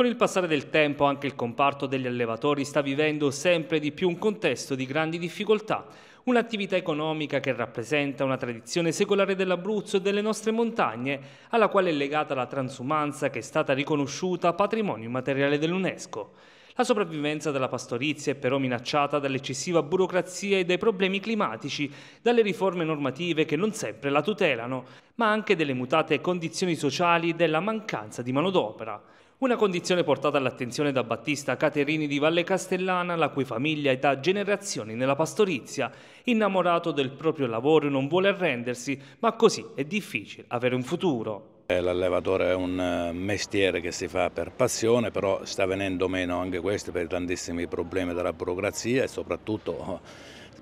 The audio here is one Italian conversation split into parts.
Con il passare del tempo anche il comparto degli allevatori sta vivendo sempre di più un contesto di grandi difficoltà, un'attività economica che rappresenta una tradizione secolare dell'Abruzzo e delle nostre montagne, alla quale è legata la transumanza che è stata riconosciuta patrimonio immateriale dell'UNESCO. La sopravvivenza della pastorizia è però minacciata dall'eccessiva burocrazia e dai problemi climatici, dalle riforme normative che non sempre la tutelano, ma anche delle mutate condizioni sociali e della mancanza di manodopera. Una condizione portata all'attenzione da Battista Caterini di Valle Castellana, la cui famiglia è da generazioni nella pastorizia. Innamorato del proprio lavoro non vuole arrendersi, ma così è difficile avere un futuro. Eh, l'allevatore è un eh, mestiere che si fa per passione, però sta venendo meno anche questo per tantissimi problemi della burocrazia e soprattutto oh,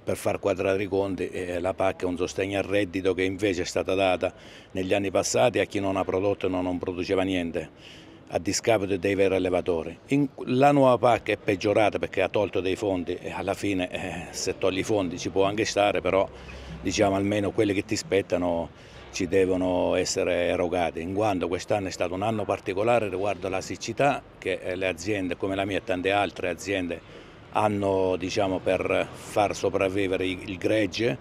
per far quadrare i conti eh, la PAC è un sostegno al reddito che invece è stata data negli anni passati a chi non ha prodotto e non produceva niente a discapito dei veri allevatori. In, la nuova PAC è peggiorata perché ha tolto dei fondi e alla fine eh, se togli i fondi ci può anche stare, però diciamo almeno quelli che ti spettano ci devono essere erogati, in quanto quest'anno è stato un anno particolare riguardo alla siccità che eh, le aziende come la mia e tante altre aziende hanno diciamo, per far sopravvivere il gregge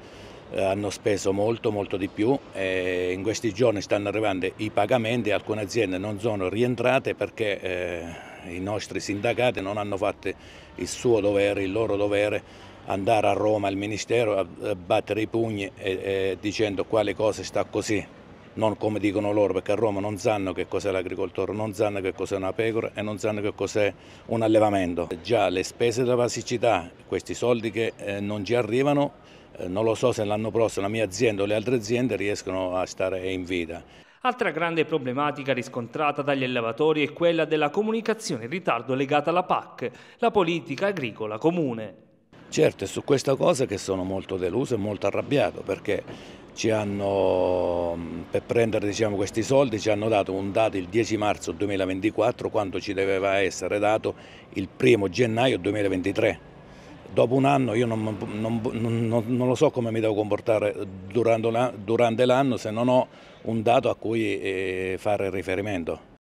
eh, hanno speso molto molto di più e in questi giorni stanno arrivando i pagamenti, alcune aziende non sono rientrate perché eh, i nostri sindacati non hanno fatto il suo dovere, il loro dovere andare a Roma al Ministero a battere i pugni e, e dicendo quale cosa sta così, non come dicono loro, perché a Roma non sanno che cos'è l'agricoltore, non sanno che cos'è una pecora e non sanno che cos'è un allevamento. Già le spese della siccità, questi soldi che eh, non ci arrivano, eh, non lo so se l'anno prossimo la mia azienda o le altre aziende riescono a stare in vita. Altra grande problematica riscontrata dagli allevatori è quella della comunicazione in ritardo legata alla PAC, la politica agricola comune. Certo, è su questa cosa che sono molto deluso e molto arrabbiato perché ci hanno, mm, per prendere diciamo, questi soldi ci hanno dato un dato il 10 marzo 2024 quando ci doveva essere dato il 1 gennaio 2023 dopo un anno io non, non, non, non, lo so come mi devo comportare durante l'anno se non ho un dato a cui eh, fare riferimento.